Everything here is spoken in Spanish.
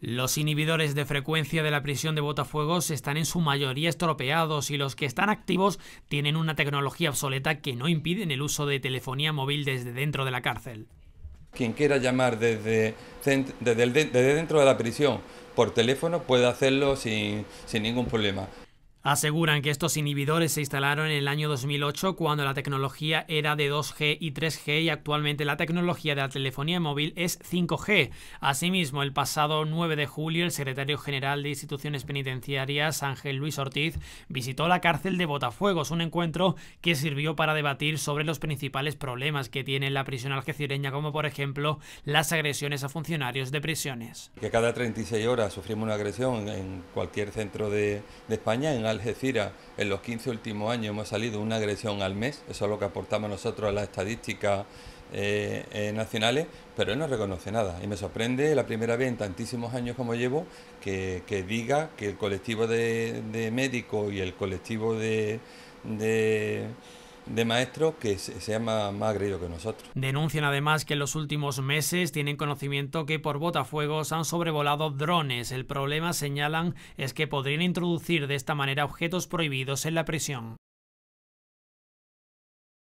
Los inhibidores de frecuencia de la prisión de botafuegos están en su mayoría estropeados y los que están activos tienen una tecnología obsoleta que no impiden el uso de telefonía móvil desde dentro de la cárcel. Quien quiera llamar desde, dentro de la prisión por teléfono puede hacerlo sin ningún problema. Aseguran que estos inhibidores se instalaron en el año 2008 cuando la tecnología era de 2G y 3G y actualmente la tecnología de la telefonía móvil es 5G. Asimismo, el pasado 9 de julio el secretario general de instituciones penitenciarias, Ángel Luis Ortiz, visitó la cárcel de Botafuegos, un encuentro que sirvió para debatir sobre los principales problemas que tiene la prisión algecireña, como por ejemplo las agresiones a funcionarios de prisiones. Que cada 36 horas sufrimos una agresión en cualquier centro de, España, en Algeciras en los 15 últimos años hemos salido una agresión al mes, eso es lo que aportamos nosotros a las estadísticas eh, eh, nacionales, pero él no reconoce nada. Y me sorprende la primera vez en tantísimos años como llevo que, diga que el colectivo de, de médicos y el colectivo de de maestro que se llama más agredido que nosotros. Denuncian además que en los últimos meses tienen conocimiento que por botafuegos han sobrevolado drones. El problema, señalan, es que podrían introducir de esta manera objetos prohibidos en la prisión.